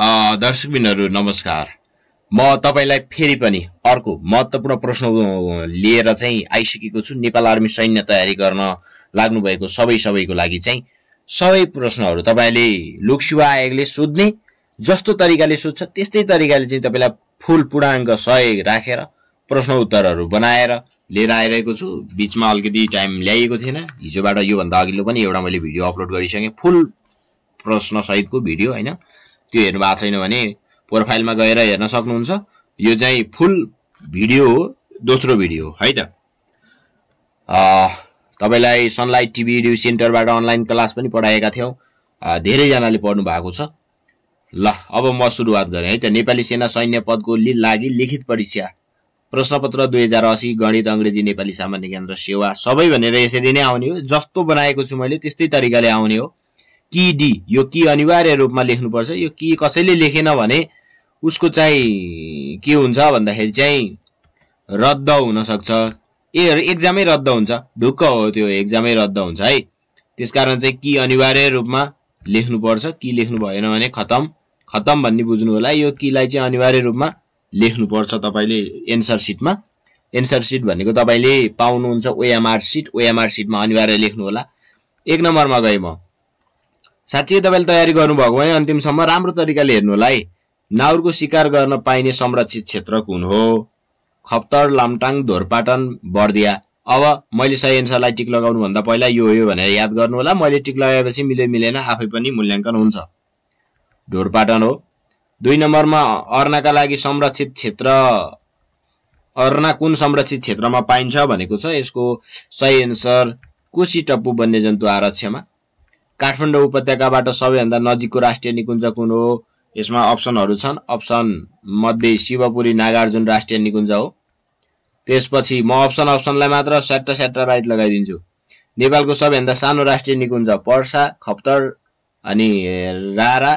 दर्शकबिनहरू नमस्कार म तपाईँलाई फेरि पनि अर्को महत्त्वपूर्ण प्रश्न लिएर चाहिँ आइसकेको छु नेपाल आर्मी सैन्य तयारी गर्न लाग्नुभएको सबै सबैको लागि चाहिँ सबै प्रश्नहरू तपाईँले लोकसेवा आयोगले सोध्ने जस्तो तरिकाले सोध्छ त्यस्तै तरिकाले चाहिँ तपाईँलाई फुल पूर्णाङ्क सहयोग राखेर प्रश्न उत्तरहरू बनाएर लिएर आइरहेको छु बिचमा अलिकति टाइम ल्याइएको थिएन हिजोबाट योभन्दा अघिल्लो पनि एउटा मैले भिडियो अपलोड गरिसकेँ फुल प्रश्नसहितको भिडियो होइन त्यो हेर्नु भएको छैन भने प्रोफाइलमा गएर हेर्न सक्नुहुन्छ यो चाहिँ फुल भिडियो हो दोस्रो भिडियो हो है त तपाईँलाई सनलाइट टिभी रिभ्यू सेन्टरबाट अनलाइन क्लास पनि पढाएका थियौँ धेरैजनाले पढ्नु भएको छ ल अब म सुरुवात गरेँ है त नेपाली सेना सैन्य पदको लागि लिखित परीक्षा प्रश्नपत्र दुई हजार असी गणित अङ्ग्रेजी नेपाली सामान्य केन्द्र सेवा सबै भनेर यसरी नै आउने हो जस्तो बनाएको छु मैले त्यस्तै तरिकाले आउने हो किडी यो कि अनिवार्य रूपमा लेख्नुपर्छ यो कि कसैले लेखेन भने उसको चाहिँ के हुन्छ भन्दाखेरि चाहिँ रद्द हुनसक्छ ए एक्जामै रद्द हुन्छ ढुक्क हो त्यो एक्जामै रद्द हुन्छ है त्यसकारण चाहिँ कि अनिवार्य रूपमा लेख्नुपर्छ कि लेख्नु भएन भने खतम खतम भन्ने बुझ्नु होला यो किलाई चाहिँ अनिवार्य रूपमा लेख्नुपर्छ तपाईँले एन्सर सिटमा एन्सर सिट भनेको तपाईँले पाउनुहुन्छ ओएमआर सिट ओएमआर सिटमा अनिवार्य लेख्नु होला एक नम्बरमा गएँ म साँच्चै तपाईँले तयारी गर्नुभएको भने अन्तिमसम्म राम्रो तरिकाले हेर्नु होला है नाउरको शिकार गर्न पाइने संरक्षित क्षेत्र कुन हो खप्तर लामटाङ धोरपाटन बर्दिया अब मैले सही एन्सरलाई टिक लगाउनुभन्दा पहिला यो हो भनेर याद गर्नु होला मैले टिक लगाएपछि मिले मिलेन आफै पनि मूल्याङ्कन हुन्छ ढोरपाटन हो दुई नम्बरमा अर्नाका लागि संरक्षित क्षेत्र अर्ना कुन संरक्षित क्षेत्रमा पाइन्छ भनेको छ यसको सही एन्सर कोशी टप्पु वन्यजन्तु आरक्षमा काठमाडौँ उपत्यकाबाट सबैभन्दा नजिकको राष्ट्रिय निकुञ्ज कुन हो यसमा अप्सनहरू छन् अप्सन मध्ये शिवपुरी नागार्जुन राष्ट्रिय निकुञ्ज हो त्यसपछि म अप्सन अप्सनलाई मात्र स्याट्टा स्याट्टा राइट लगाइदिन्छु नेपालको सबैभन्दा सानो राष्ट्रिय निकुञ्ज पर्सा खप्तर अनि रारा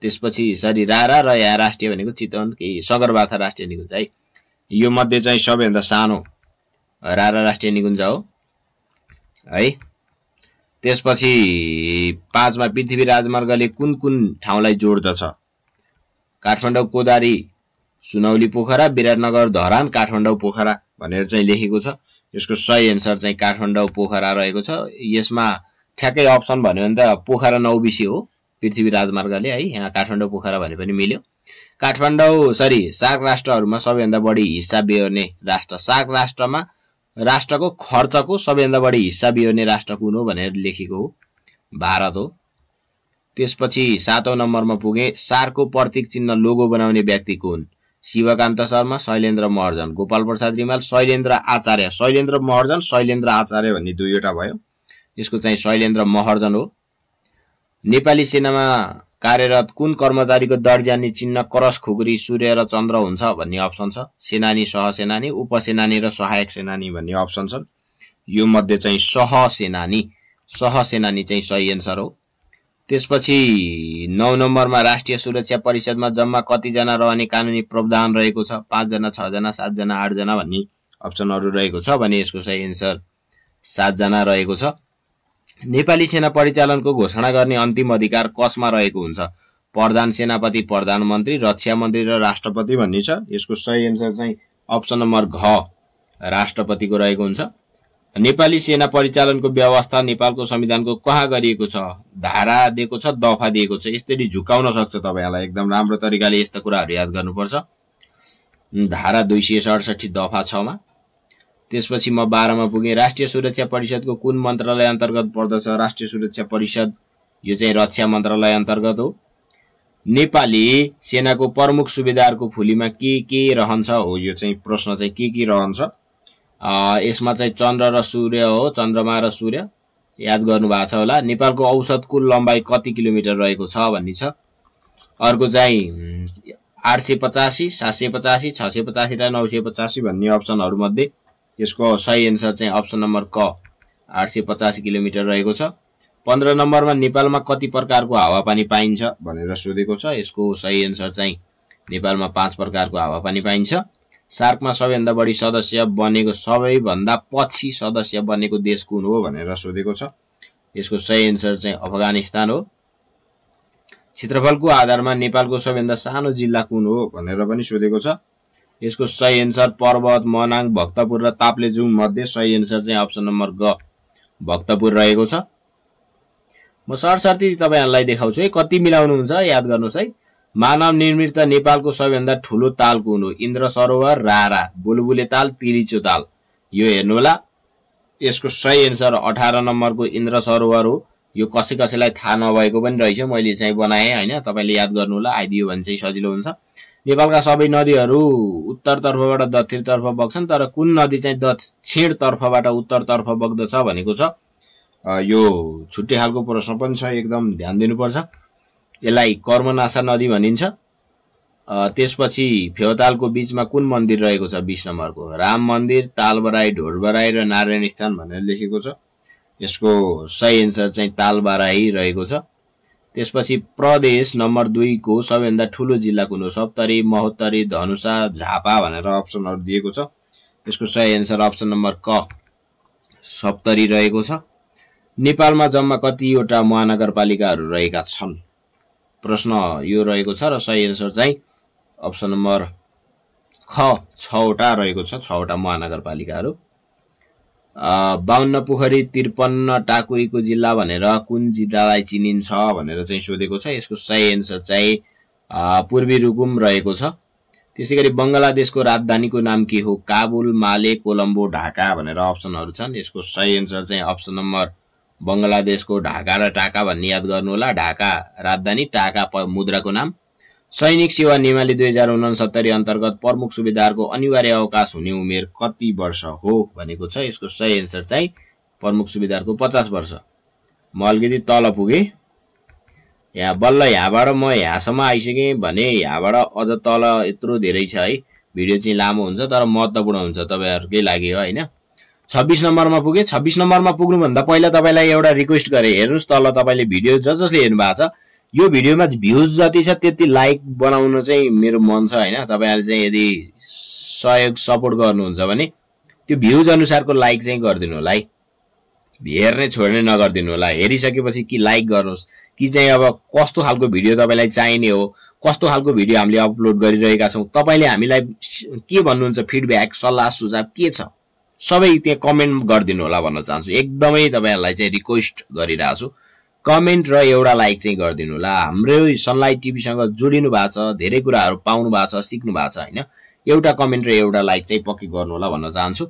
त्यसपछि सरी रारा र यहाँ राष्ट्रिय भनेको चितवन केही सगरबाथा राष्ट्रिय निकुञ्ज है यो मध्ये चाहिँ सबैभन्दा सानो रारा राष्ट्रिय निकुञ्ज हो है त्यसपछि पाँचमा पृथ्वी राजमार्गले कुन कुन ठाउँलाई जोड्दछ काठमाडौँ कोदारी सुनौली पोखरा विराटनगर धरान काठमाडौँ पोखरा भनेर चाहिँ लेखेको छ यसको सही एन्सर चाहिँ काठमाडौँ पोखरा रहेको छ यसमा ठ्याक्कै अप्सन भन्यो भने त पोखरा नौबिसी हो पृथ्वी राजमार्गले है यहाँ काठमाडौँ पोखरा भने पनि मिल्यो काठमाडौँ सरी सार्क राष्ट्रहरूमा सबैभन्दा बढी हिस्सा बेहोर्ने राष्ट्र सार्क राष्ट्रमा राष्ट्रको खर्चको सबैभन्दा बढी हिस्सा बिहोर्ने राष्ट्र कुन हो भनेर लेखेको हो भारत हो त्यसपछि सातौँ नम्बरमा पुगे सारको प्रतीक चिन्ह लोगो बनाउने व्यक्ति कुन शिवकान्त शर्मा शैलेन्द्र महर्जन गोपाल प्रसाद रिमाल शैलेन्द्र आचार्य शैलेन्द्र महर्जन शैलेन्द्र आचार्य भन्ने दुईवटा भयो यसको चाहिँ शैलेन्द्र महर्जन हो नेपाली सेनामा कार्यरत कुन कर्मचारीको दर्जानी चिन्ह क्रस खुकुरी सूर्य र चन्द्र हुन्छ भन्ने अप्सन छ सेनानी सहसेनानी उपसेनानी र सहायक सेनानी भन्ने अप्सन छन् यो मध्ये चाहिँ सहसेनानी सहसेनानी चाहिँ सही एन्सर हो त्यसपछि नौ नम्बरमा राष्ट्रिय सुरक्षा परिषदमा जम्मा कतिजना रहने कानुनी प्रावधान रहेको छ पाँचजना छजना सातजना आठजना भन्ने अप्सनहरू रहेको छ भने यसको सही एन्सर सातजना रहेको छ नेपाली सेना परिचालनको घोषणा गर्ने अन्तिम अधिकार कसमा रहेको हुन्छ प्रधान सेनापति प्रधानमन्त्री रक्षा मन्त्री र राष्ट्रपति भन्ने छ यसको सही एन्सर चाहिँ अप्सन नम्बर घ राष्ट्रपतिको रहेको हुन्छ नेपाली सेना परिचालनको व्यवस्था नेपालको संविधानको कहाँ गरिएको छ धारा दिएको छ दफा दिएको छ यसरी झुकाउन सक्छ तपाईँहरूलाई एकदम राम्रो तरिकाले यस्ता कुराहरू याद गर्नुपर्छ धारा दुई सय सडसठी दफा छमा त्यसपछि म बाह्रमा पुगेँ राष्ट्रिय सुरक्षा परिषदको कुन मन्त्रालय अन्तर्गत पर्दछ राष्ट्रिय सुरक्षा परिषद यो चाहिँ रक्षा मन्त्रालय अन्तर्गत हो नेपाली सेनाको प्रमुख सुविधाहरूको फुलीमा के के रहन्छ हो यो चाहिँ प्रश्न चाहिँ के के रहन्छ यसमा चाहिँ चन्द्र र सूर्य हो चन्द्रमा र सूर्य याद गर्नुभएको छ होला नेपालको औसत कुल लम्बाइ कति किलोमिटर रहेको छ भन्ने छ अर्को चाहिँ आठ सय पचासी सात सय पचासी छ सय पचासी र नौ सय पचासी भन्ने अप्सनहरूमध्ये यसको सही एन्सर चाहिँ अप्सन नम्बर क आठ सय पचासी किलोमिटर रहेको छ पन्ध्र नम्बरमा नेपालमा कति प्रकारको हावापानी पाइन्छ भनेर सोधेको छ यसको सही एन्सर चाहिँ नेपालमा पाँच प्रकारको हावापानी पाइन्छ सार्कमा सबैभन्दा बढी सदस्य बनेको सबैभन्दा पछि सदस्य बनेको देश कुन हो भनेर सोधेको छ यसको सही एन्सर चाहिँ अफगानिस्तान हो क्षेत्रफलको आधारमा नेपालको सबैभन्दा सानो जिल्ला कुन हो भनेर पनि सोधेको छ यसको सही एन्सर पर्वत मनाङ भक्तपुर र ताप्लेजुङ मध्ये सही एन्सर चाहिँ अप्सन नम्बर ग भक्तपुर रहेको छ म सरसर्ती तपाईँहरूलाई देखाउँछु है कति मिलाउनुहुन्छ याद गर्नुहोस् है मानव निर्मित नेपालको सबैभन्दा ठुलो ताल कुन हो इन्द्र सरोवर रारा बुलबुले ताल तिरिचो ताल यो हेर्नु होला यसको सही एन्सर अठार नम्बरको इन्द्र सरोवर हो यो कसै कसैलाई थाहा नभएको पनि रहेछ मैले चाहिँ बनाएँ होइन तपाईँले याद गर्नु होला आइदियो भने चाहिँ सजिलो हुन्छ नेपालका सबै नदीहरू उत्तरतर्फबाट दक्षिणतर्फ बग्छन् तर कुन नदी चाहिँ दक्षिणतर्फबाट उत्तरतर्फ बग्दछ भनेको छ यो छुट्टै खालको प्रश्न पनि छ एकदम ध्यान दिनुपर्छ यसलाई कर्मनासा नदी भनिन्छ त्यसपछि फेवतालको बिचमा कुन मन्दिर रहेको छ बिस नम्बरको राम मन्दिर तालबराई ढोरबराई र नारायण स्थान भनेर लेखेको छ यसको सही एन्सर चाहिँ तालबराई रहेको छ त्यसपछि प्रदेश नम्बर दुईको सबैभन्दा ठुलो जिल्ला कुन हो सप्तरी महोत्तरी धनुषा झापा भनेर अप्सनहरू दिएको छ यसको सही एन्सर अप्सन नम्बर क सप्तरी रहेको छ नेपालमा जम्मा कतिवटा महानगरपालिकाहरू रहेका छन् प्रश्न यो रहेको छ र सही एन्सर चाहिँ अप्सन नम्बर ख छवटा रहेको छवटा महानगरपालिकाहरू बाहन्न पोखरी त्रिपन्न टाकुरीको जिल्ला भनेर कुन जिल्लालाई चिनिन्छ भनेर चाहिँ सोधेको छ यसको सही एन्सर चाहिँ पूर्वी रुकुम रहेको छ त्यसै गरी बङ्गलादेशको राजधानीको नाम के हो काबुल माले कोलम्बो ढाका भनेर अप्सनहरू छन् यसको सही एन्सर चाहिँ अप्सन नम्बर बङ्गलादेशको ढाका र टाका भन्ने याद गर्नुहोला ढाका राजधानी टाका मुद्राको नाम सैनिक सेवा नियमावली दुई हजार उनसत्तरी अन्तर्गत प्रमुख सुविधाहरूको अनिवार्य अवकाश हुने उमेर कति वर्ष हो भनेको छ यसको सही एन्सर चाहिँ प्रमुख सुविधाहरूको पचास वर्ष म अलिकति तल पुगेँ यहाँ बल्ल यहाँबाट म यहाँसम्म आइसकेँ भने यहाँबाट अझ तल यत्रो धेरै छ है भिडियो चाहिँ लामो हुन्छ तर महत्त्वपूर्ण हुन्छ तपाईँहरूकै लागि होइन छब्बिस नम्बरमा पुगेँ छब्बिस नम्बरमा पुग्नुभन्दा पहिला तपाईँलाई एउटा रिक्वेस्ट गरेँ हेर्नुहोस् तल तपाईँले भिडियो ज जसले हेर्नु भएको छ यो भिडियोमा भ्युज जति छ त्यति लाइक बनाउन चाहिँ मेरो मन छ होइन तपाईँहरूले चाहिँ यदि सहयोग सपोर्ट गर्नुहुन्छ भने त्यो भ्युज अनुसारको लाइक चाहिँ गरिदिनु होला है हेर्ने छोड्ने नगरिदिनु होला हेरिसकेपछि कि लाइक गर्नुहोस् कि चाहिँ अब कस्तो खालको भिडियो तपाईँलाई चाहिने हो कस्तो खालको भिडियो हामीले अपलोड गरिरहेका छौँ तपाईँले हामीलाई के भन्नुहुन्छ फिडब्याक सल्लाह सुझाव के छ सबै त्यहाँ कमेन्ट गरिदिनु होला भन्न चाहन्छु एकदमै तपाईँहरूलाई चाहिँ रिक्वेस्ट गरिरहेको छु कमेन्ट र एउटा लाइक चाहिँ गरिदिनु होला हाम्रै सनलाइट टिभीसँग जोडिनु भएको छ धेरै कुराहरू पाउनु भएको छ सिक्नु भएको छ होइन एउटा कमेन्ट र एउटा लाइक चाहिँ पक्की गर्नु होला भन्न चाहन्छु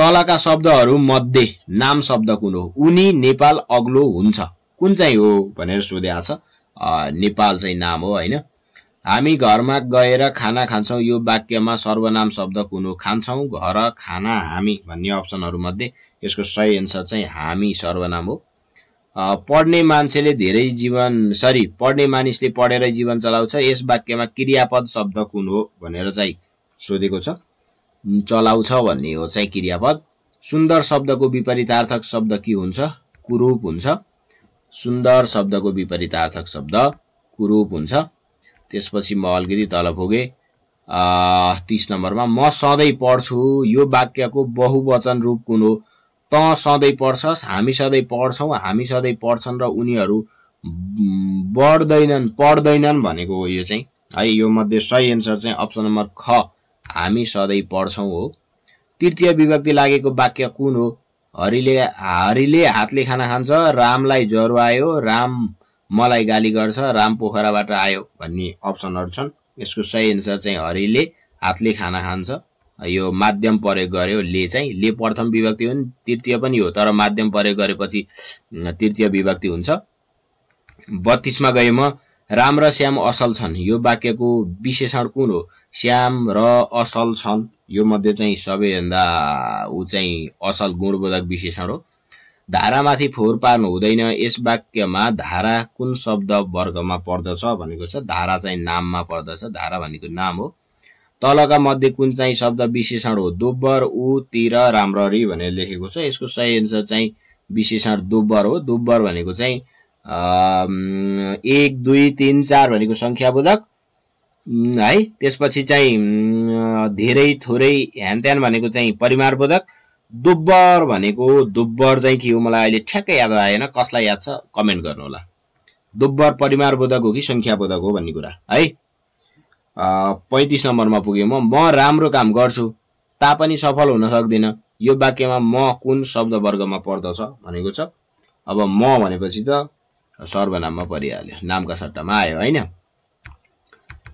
तलका शब्दहरू मध्ये नाम शब्द कुन हो उनी नेपाल अग्लो हुन्छ कुन चाहिँ हो भनेर सोधेको छ नेपाल चाहिँ नाम हो होइन हामी घरमा गएर खाना खान्छौँ यो वाक्यमा सर्वनाम शब्द कुन हो खान्छौँ घर खाना हामी भन्ने अप्सनहरूमध्ये यसको सही एन्सर चाहिँ हामी सर्वनाम हो पढ्ने मान्छेले धेरै जीवन सरी पढ्ने मानिसले पढेर जीवन चलाउँछ यस वाक्यमा क्रियापद शब्द कुन हो भनेर चाहिँ सोधेको छ चलाउँछ भन्ने हो चाहिँ क्रियापद सुन्दर शब्दको विपरीतार्थक शब्द के हुन्छ कुरूप हुन्छ सुन्दर शब्दको विपरीतार्थक शब्द कुरूप हुन्छ त्यसपछि म अलिकति तल पुगेँ तिस नम्बरमा म सधैँ पढ्छु यो वाक्यको बहुवचन रूप कुन हो तँ सधैँ पढ्छस् हामी सधैँ पढ्छौँ हामी सधैँ पढ्छन् र उनीहरू बढ्दैनन् पढ्दैनन् भनेको हो यो चाहिँ है यो मध्ये सही एन्सर चाहिँ अप्सन नम्बर ख हामी सधैँ पढ्छौँ हो तृतीय विभक्ति लागेको वाक्य कुन हो हरिले हरिले हातले खाना खान्छ रामलाई ज्वरो आयो राम मलाई गाली गर्छ राम पोखराबाट आयो भन्ने अप्सनहरू छन् यसको सही एन्सर चाहिँ हरिले हातले खाना खान्छ यो माध्यम प्रयोग गर्यो ले चाहिँ ले प्रथम विभक्ति हो नि तृतीय पनि हो तर माध्यम प्रयोग गरेपछि तृतीय विभक्ति हुन्छ बत्तिसमा गएँ म राम र श्याम असल छन् यो वाक्यको विशेषण कुन हो श्याम र असल छन् यो मध्ये चाहिँ सबैभन्दा ऊ चाहिँ असल गुणबोधक विशेषण हो धारामाथि फोहोर पार्नु हुँदैन यस वाक्यमा धारा कुन शब्द वर्गमा पर्दछ भनेको छ धारा चाहिँ नाममा पर्दछ धारा भनेको नाम हो तलका मध्ये कुन चाहिँ शब्द विशेषण हो दोब्बर ऊ तिर राम्ररी भनेर लेखेको छ यसको सही एन्सर चाहिँ विशेषण दोब्बर हो दोब्बर भनेको चाहिँ एक दुई तिन चार भनेको सङ्ख्याबोधक है त्यसपछि चाहिँ धेरै थोरै ह्यानत्यान भनेको चाहिँ परिमाणबोधक दोब्बर भनेको दोब्बर चाहिँ के हो मलाई अहिले ठ्याक्कै याद आएन कसलाई याद छ कमेन्ट गर्नु होला दोब्बर परिमाणबोधक हो कि सङ्ख्याबोधक हो भन्ने कुरा है पैँतिस नम्बरमा पुगेँ म म राम्रो काम गर्छु तापनि सफल हुन सक्दिनँ यो वाक्यमा म कुन शब्द वर्गमा पर्दछ भनेको छ अब म भनेपछि त सर्वनाममा परिहाल्यो नामका सट्टामा आयो होइन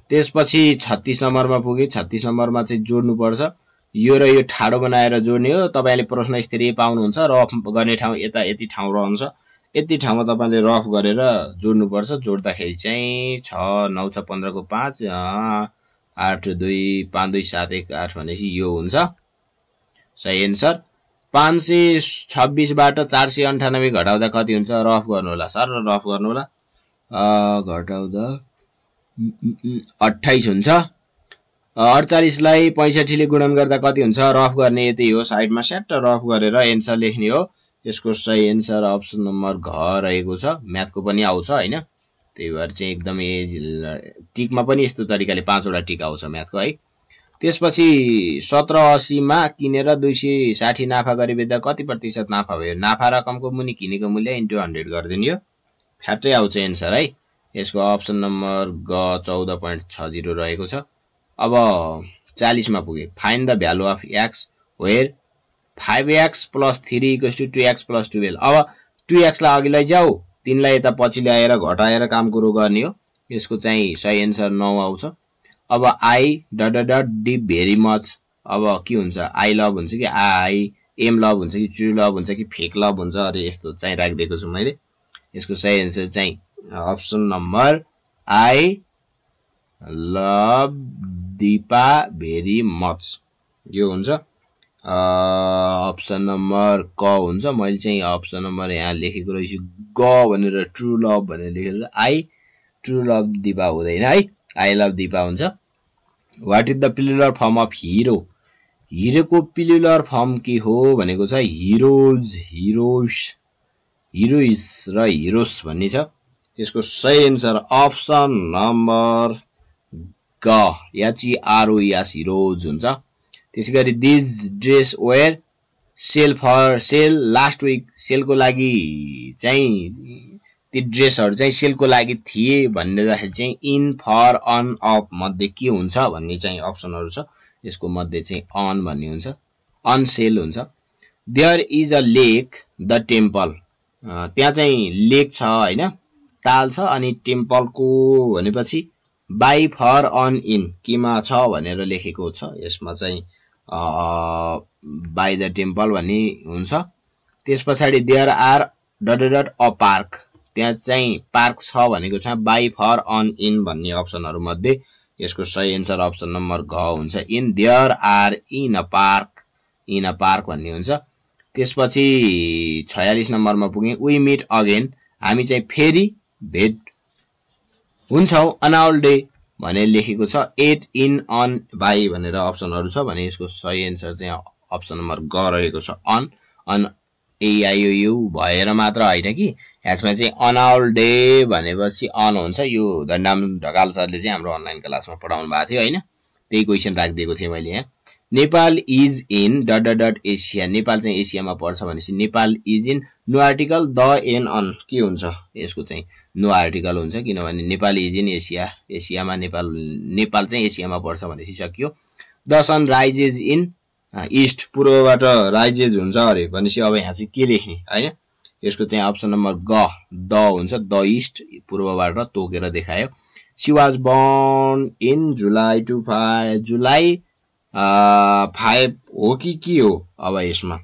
त्यसपछि छत्तिस नम्बरमा पुगेँ छत्तिस नम्बरमा चाहिँ जोड्नुपर्छ यो र यो ठाडो बनाएर जोड्ने हो तपाईँले प्रश्न स्तरीय पाउनुहुन्छ र गर्ने ठाउँ यता यति ठाउँ रहन्छ यति ठाउँमा तपाईँले रफ गरेर जोड्नुपर्छ जोड्दाखेरि चाहिँ छ नौ छ पन्ध्रको पाँच आठ दुई पाँच दुई सात एक आठ भनेपछि यो हुन्छ सही एन्सर पाँच सय छब्बिसबाट चार सय अन्ठानब्बे घटाउँदा कति हुन्छ रफ गर्नु होला सर रफ गर्नु होला घटाउँदा अठाइस हुन्छ अडचालिसलाई पैँसठीले गुणन गर्दा कति हुन्छ रफ गर्ने यति हो साइडमा सेट रफ गरेर एन्सर लेख्ने हो यसको सही एन्सर अप्सन नम्बर घ रहेको छ म्याथको पनि आउँछ होइन त्यही भएर चाहिँ एकदमै टिकमा पनि यस्तो तरिकाले पाँचवटा टिक आउँछ म्याथको है त्यसपछि सत्र असीमा किनेर दुई सय साठी नाफा गरे बेच्दा कति प्रतिशत नाफा भयो नाफा रकमको मुनि किनेको मूल्य इन्टु हन्ड्रेड यो फ्याप्टै आउँछ एन्सर है यसको अप्सन नम्बर ग चौध पोइन्ट छ जिरो रहेको छ अब चालिसमा पुगे find the value of X where five X plus three equals two two X plus twelve अब टु एक्सलाई अघि लैजाऊ तिनलाई यता पछि ल्याएर घटाएर काम कुरो गर्ने हो यसको चाहिँ सही एन्सर नौ आउँछ अब I dot dot D very much अब के हुन्छ आई लभ हुन्छ कि आई एम लभ हुन्छ कि ट्रु लभ हुन्छ कि फेक लभ हुन्छ अरे यस्तो चाहिँ राखिदिएको छु मैले यसको सही एन्सर चाहिँ option number I love Dipa very much यो हुन्छ अप्सन नम्बर क हुन्छ मैले चाहिँ अप्सन नम्बर यहाँ लेखेको रहेछु ग भनेर ट्रु लभ भनेर लेखेर आई ट्रु लभ दिपा हुँदैन है आई लभ दिपा हुन्छ what is the plural form of hero hero plural form के हो भनेको छ हिरोज हिरोस हिरोइस र हिरोस भन्ने छ यसको सही एन्सर अप्सन नम्बर ग याची चाहिँ यास हिरोज e हुन्छ त्यसै गरी these dress were sale for sale last week सेलको लागि चाहिँ ती ड्रेसहरू चाहिँ सेलको लागि थिए भन्नेदाखेरि चाहिँ इन फर अन अफ मध्ये के हुन्छ भन्ने चाहिँ अप्सनहरू छ यसको मध्ये चाहिँ अन भन्ने हुन्छ अन सेल हुन्छ there is a lake the temple त्यहाँ चाहिँ लेक छ होइन ताल छ अनि टेम्पलको भनेपछि बाई फर अन इन केमा छ भनेर लेखेको छ यसमा चाहिँ बाई द टेम्पल भन्ने हुन्छ त्यस पछाडि there are dot dot a park त्यहाँ चाहिँ पार्क छ भनेको छ बाई फर अन इन भन्ने अप्सनहरूमध्ये यसको सही एन्सर अप्सन नम्बर घ हुन्छ in there are in a park in a park भन्ने हुन्छ त्यसपछि छयालिस नम्बरमा पुगेँ वी मिट अगेन हामी चाहिँ फेरि भेट हुन्छौँ अनाउल डे भने लेखेको छ एट इन अन बाई भनेर अप्सनहरू छ भने यसको सही एन्सर चाहिँ अप्सन नम्बर ग रहेको छ अन अन एआइयु भएर मात्र होइन कि यसमा चाहिँ अन अनआल डे भनेपछि अन हुन्छ यो धन्डाम ढकाल सरले चाहिँ हाम्रो अनलाइन क्लासमा पढाउनु भएको थियो होइन त्यही क्वेसन राखिदिएको थिएँ मैले यहाँ Nepal is in dot dot dot Asia Nepal चाहिँ एसियामा पर्छ भनेपछि Nepal is in no article the an on के हुन्छ यसको चाहिँ नो आर्टिकल हुन्छ किनभने नेपाल इज इन एसिया एसियामा नेपाल नेपाल चाहिँ एसियामा पर्छ भनेपछि सकियो the sun rises in east पूर्वबाट राइजेज हुन्छ अरे भनेपछि अब यहाँ चाहिँ के लेख्ने होइन यसको चाहिँ अप्सन नम्बर ग द हुन्छ द इस्ट पूर्वबाट तोकेर देखायो she was born in July two five July five हो कि के हो अब यसमा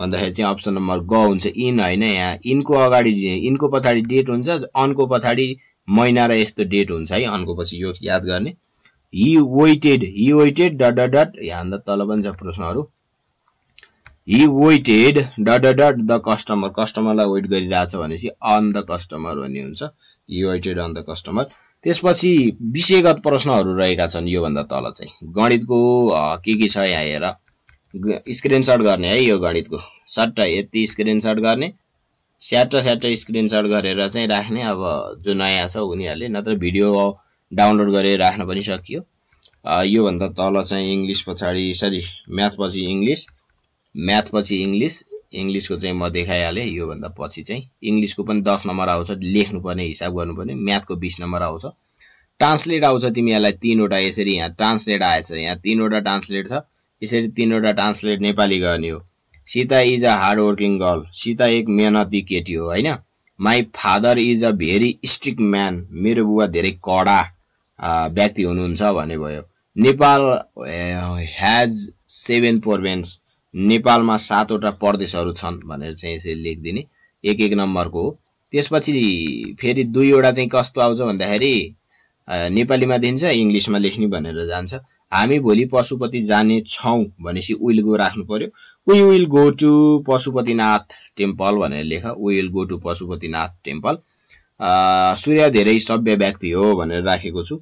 भन्दाखेरि चाहिँ अप्सन नम्बर ग हुन्छ इन होइन यहाँ इनको अगाडि इनको पछाडि डेट हुन्छ अनको पछाडि महिना र यस्तो डेट हुन्छ है अनको पछि यो याद गर्ने he waited he waited dot dot dot यहाँभन्दा तल पनि छ प्रश्नहरू he waited dot dot dot the customer कस्टमरलाई वेट गरिरहेछ भनेपछि अन द कस्टमर भन्ने हुन्छ he waited on the customer त्यसपछि विषयगत प्रश्नहरू रहेका छन् योभन्दा तल चाहिँ गणितको के के छ यहाँ हेर स्क्रिनसट गर्ने है यो गणितको सट्टा यति स्क्रिनसट गर्ने स्याट स्याट स्क्रिनसट गरेर चाहिँ राख्ने अब जो नयाँ छ उनीहरूले नत्र भिडियो डाउनलोड गरेर राख्न पनि सकियो योभन्दा तल चाहिँ इङ्ग्लिस पछाडि सरी म्याथपछि पछि इङ्ग्लिस म्याथपछि इङ्ग्लिस इङ्ग्लिसको चाहिँ म देखाइहालेँ योभन्दा पछि चाहिँ इङ्ग्लिसको पनि दस नम्बर आउँछ लेख्नुपर्ने हिसाब गर्नुपर्ने म्याथको बिस नम्बर आउँछ ट्रान्सलेट आउँछ तिमीहरूलाई तिनवटा यसरी यहाँ ट्रान्सलेट आएछ यहाँ तिनवटा ट्रान्सलेट छ यसरी तिनवटा ट्रान्सलेट नेपाली गर्ने हो Sita is a hard working girl Sita एक मेहनती केटी हो होइन my father is a very strict man मेरो बुवा धेरै कडा व्यक्ति हुनुहुन्छ भन्ने भयो नेपाल ह्याज सेभेन प्रोभेन्स नेपालमा सातवटा प्रदेशहरू छन् भनेर चाहिँ यसरी लेखिदिने एक एक नम्बरको हो त्यसपछि फेरि दुईवटा चाहिँ कस्तो आउँछ भन्दाखेरि नेपालीमा दिन्छ इङ्ग्लिसमा लेख्ने भनेर जान्छ हामी भोलि पशुपति जाने छौँ भनेपछि विल गो राख्नु पऱ्यो we will go to Pashupatinath temple भनेर लेख will go to Pashupatinath temple Surya धेरै सभ्य व्यक्ति हो भनेर राखेको छु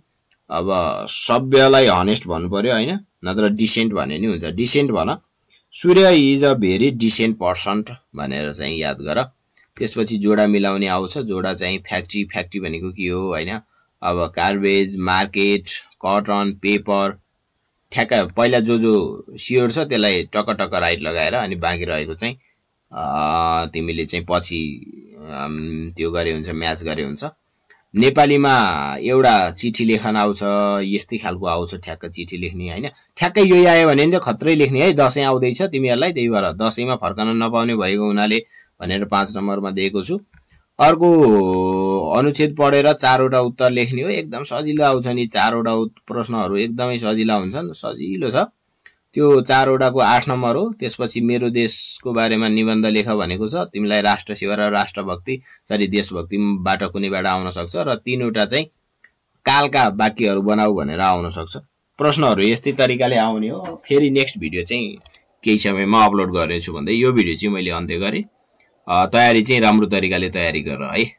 अब सभ्यलाई हनेस्ट भन्नु पऱ्यो होइन नत्र डिसेन्ट भने नि हुन्छ डिसेन्ट भन Surya is a very decent person भनेर चाहिँ याद गर त्यसपछि जोडा मिलाउने आउँछ जोडा चाहिँ फ्याक्ट्री फ्याक्ट्री भनेको के हो होइन अब कार्बेज मार्केट कटन पेपर ठ्याक्क पहिला जो जो सियोर छ त्यसलाई टक्क टक्क राइट लगाएर अनि बाँकी रहेको चाहिँ तिमीले चाहिँ पछि त्यो गरे हुन्छ म्याच गरे हुन्छ नेपालीमा एउटा चिठी लेखन आउँछ यस्तै खालको आउँछ ठ्याक्क चिठी लेख्ने होइन ठ्याक्कै यो आयो भने नि त खत्रै लेख्ने है दसैँ आउँदैछ तिमीहरूलाई त्यही भएर दसैँमा फर्कन नपाउने भएको हुनाले भनेर पाँच नम्बरमा दिएको छु अर्को अनुच्छेद पढेर चारवटा उत्तर लेख्ने हो एकदम सजिलो आउँछ नि चारवटा प्रश्नहरू एकदमै सजिलो हुन्छन् सजिलो छ त्यो चारवटाको आठ नम्बर हो त्यसपछि मेरो देशको बारेमा निबन्ध लेख भनेको छ तिमीलाई राष्ट्र सेवा र राष्ट्रभक्ति सरी देशभक्तिबाट कुनैबाट सक्छ र तिनवटा चाहिँ कालका वाक्यहरू बनाऊ भनेर आउन सक्छ प्रश्नहरू यस्तै तरिकाले आउने हो फेरि नेक्स्ट भिडियो चाहिँ केही समयमा अपलोड गर्नेछु भन्दै यो भिडियो चाहिँ मैले अन्त्य गरेँ तयारी चाहिँ राम्रो तरिकाले तयारी गर है